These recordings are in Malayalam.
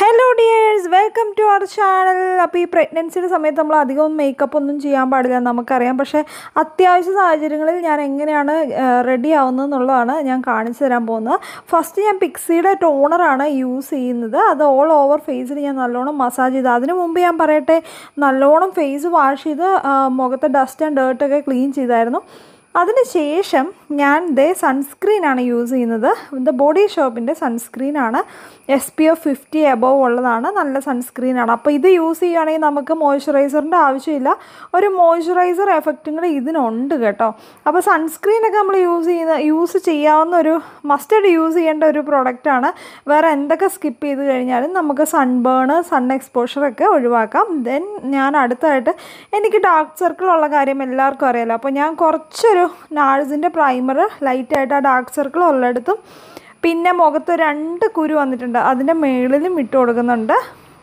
hello dears welcome to our channel അപ്പോൾ ഈ പ്രഗ്നൻസിയുടെ സമയത്ത് നമ്മൾ അധികം മേക്കപ്പ് ഒന്നും ചെയ്യാൻ പാടില്ല നമുക്കറിയാം പക്ഷേ അത്യാവശ്യ സാഹചര്യങ്ങളിൽ ഞാൻ എങ്ങനെയാണ് റെഡി ആവുന്നതെന്നുള്ളതാണ് ഞാൻ കാണിച്ചു തരാൻ പോകുന്നത് ഫസ്റ്റ് ഞാൻ പിക്സിയുടെ ടോണറാണ് യൂസ് ചെയ്യുന്നത് അത് ഓൾ ഓവർ ഫേസിൽ ഞാൻ നല്ലോണം മസാജ് ചെയ്ത് അതിനു മുമ്പ് ഞാൻ പറയട്ടെ നല്ലോണം ഫേസ് വാഷ് ചെയ്ത് മുഖത്തെ ഡസ്റ്റ് ആൻഡ് ഡേർട്ടൊക്കെ ക്ലീൻ ചെയ്തായിരുന്നു അതിനുശേഷം ഞാൻ ദേ സൺസ്ക്രീനാണ് യൂസ് ചെയ്യുന്നത് ദ ബോഡി ഷോപ്പിൻ്റെ സൺസ്ക്രീനാണ് S P F fifty above ഉള്ളതാണ് നല്ല സൺസ്ക്രീനാണ് അപ്പോൾ ഇത് യൂസ് ചെയ്യുകയാണെങ്കിൽ നമുക്ക് മോയ്സ്ചറൈസറിൻ്റെ ആവശ്യമില്ല ഒരു മോയ്സ്ചറൈസർ എഫക്റ്റും കൂടെ ഇതിനുണ്ട് കേട്ടോ അപ്പോൾ സൺസ്ക്രീനൊക്കെ നമ്മൾ യൂസ് ചെയ്യുന്ന യൂസ് ചെയ്യാവുന്ന ഒരു മസ്റ്റഡ് യൂസ് ചെയ്യേണ്ട ഒരു പ്രോഡക്റ്റാണ് വേറെ എന്തൊക്കെ സ്കിപ്പ് ചെയ്ത് കഴിഞ്ഞാലും നമുക്ക് സൺബേണ് സൺ എക്സ്പോഷറൊക്കെ ഒഴിവാക്കാം ദെൻ ഞാൻ അടുത്തായിട്ട് എനിക്ക് ഡാർക്ക് സർക്കിൾ ഉള്ള കാര്യം എല്ലാവർക്കും അറിയാലോ അപ്പോൾ ഞാൻ കുറച്ചൊരു നാഴ്സിൻ്റെ പ്രൈമർ ലൈറ്റായിട്ട് ആ ഡാർക്ക് സർക്കിൾ ഉള്ളിടത്തും പിന്നെ മുഖത്ത് രണ്ട് കുരു വന്നിട്ടുണ്ട് അതിൻ്റെ മേളിലും ഇട്ട് കൊടുക്കുന്നുണ്ട്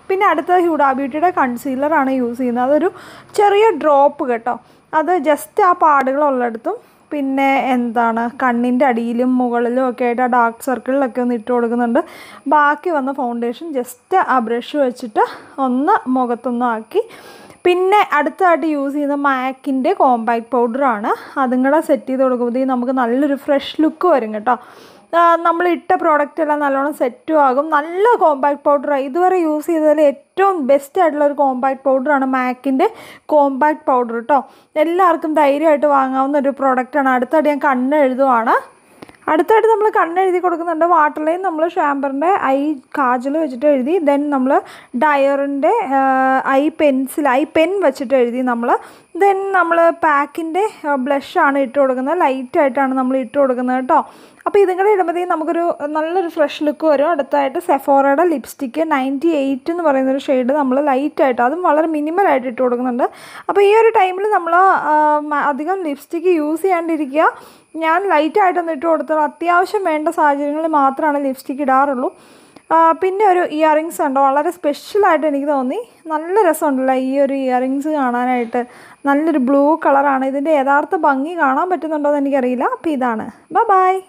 പിന്നെ അടുത്ത ഹ്യൂഡാ ബ്യൂട്ടിയുടെ കൺസീലറാണ് യൂസ് ചെയ്യുന്നത് അതൊരു ചെറിയ ഡ്രോപ്പ് കേട്ടോ അത് ജസ്റ്റ് ആ പാടുകൾ ഉള്ളിടത്തും പിന്നെ എന്താണ് കണ്ണിൻ്റെ അടിയിലും മുകളിലും ഒക്കെ ആയിട്ട് ആ ഡാർക്ക് സർക്കിളിലൊക്കെ ഒന്ന് ഇട്ട് കൊടുക്കുന്നുണ്ട് ബാക്കി വന്ന ഫൗണ്ടേഷൻ ജസ്റ്റ് ആ ബ്രഷ് വെച്ചിട്ട് ഒന്ന് മുഖത്തൊന്നും ആക്കി പിന്നെ അടുത്തതായിട്ട് യൂസ് ചെയ്യുന്ന മാക്കിൻ്റെ കോമ്പാക്ട് പൗഡറാണ് അതും കൂടെ സെറ്റ് ചെയ്ത് കൊടുക്കുമ്പോഴത്തേക്കും നമുക്ക് നല്ലൊരു ഫ്രഷ് ലുക്ക് വരും കേട്ടോ നമ്മൾ ഇട്ട പ്രോഡക്റ്റ് എല്ലാം നല്ലോണം സെറ്റും ആകും നല്ല കോമ്പാക്ട് പൗഡറാണ് ഇതുവരെ യൂസ് ചെയ്തതിൽ ഏറ്റവും ബെസ്റ്റ് ആയിട്ടുള്ള ഒരു കോമ്പാക്ട് പൗഡറാണ് മാക്കിൻ്റെ കോമ്പാക്ട് പൗഡർ കേട്ടോ എല്ലാവർക്കും ധൈര്യമായിട്ട് വാങ്ങാവുന്ന ഒരു പ്രോഡക്റ്റാണ് അടുത്തായിട്ട് ഞാൻ കണ്ണെഴുതുവാണ് അടുത്തായിട്ട് നമ്മൾ കണ്ണെഴുതി കൊടുക്കുന്നുണ്ട് വാട്ടർ ലൈൻ നമ്മൾ ഷാമ്പറിൻ്റെ ഐ കാജൽ വെച്ചിട്ട് എഴുതി ദെൻ നമ്മൾ ഡയറിൻ്റെ ഐ പെൻസിൽ ഐ പെൻ വെച്ചിട്ട് എഴുതി നമ്മൾ ദെൻ നമ്മൾ പാക്കിൻ്റെ ബ്ലഷാണ് ഇട്ട് കൊടുക്കുന്നത് ലൈറ്റായിട്ടാണ് നമ്മൾ ഇട്ട് കൊടുക്കുന്നത് കേട്ടോ അപ്പോൾ ഇതും കൂടെ ഇടുമ്പോഴത്തേക്കും നമുക്കൊരു നല്ലൊരു ഫ്രഷ് ലുക്ക് വരും അടുത്തായിട്ട് സെഫോറയുടെ ലിപ്സ്റ്റിക്ക് നയൻറ്റി എയ്റ്റ് എന്ന് പറയുന്നൊരു ഷെയ്ഡ് നമ്മൾ ലൈറ്റായിട്ട് അതും വളരെ മിനിമലായിട്ട് ഇട്ട് കൊടുക്കുന്നുണ്ട് അപ്പോൾ ഈ ഒരു ടൈമിൽ നമ്മൾ അധികം ലിപ്സ്റ്റിക്ക് യൂസ് ചെയ്യാണ്ടിരിക്കുക ഞാൻ ലൈറ്റായിട്ടൊന്നും ഇട്ട് കൊടുത്തത് അത്യാവശ്യം വേണ്ട സാഹചര്യങ്ങളിൽ മാത്രമാണ് ലിപ്സ്റ്റിക്ക് ഇടാറുള്ളൂ പിന്നെ ഒരു ഇയറിങ്സ് ഉണ്ട് വളരെ സ്പെഷ്യലായിട്ട് എനിക്ക് തോന്നി നല്ല രസമുണ്ടല്ലോ ഈ ഒരു ഇയറിങ്സ് കാണാനായിട്ട് നല്ലൊരു ബ്ലൂ കളറാണ് ഇതിൻ്റെ യഥാർത്ഥ ഭംഗി കാണാൻ പറ്റുന്നുണ്ടോ എന്ന് എനിക്കറിയില്ല അപ്പോൾ ഇതാണ് ബ ബായ്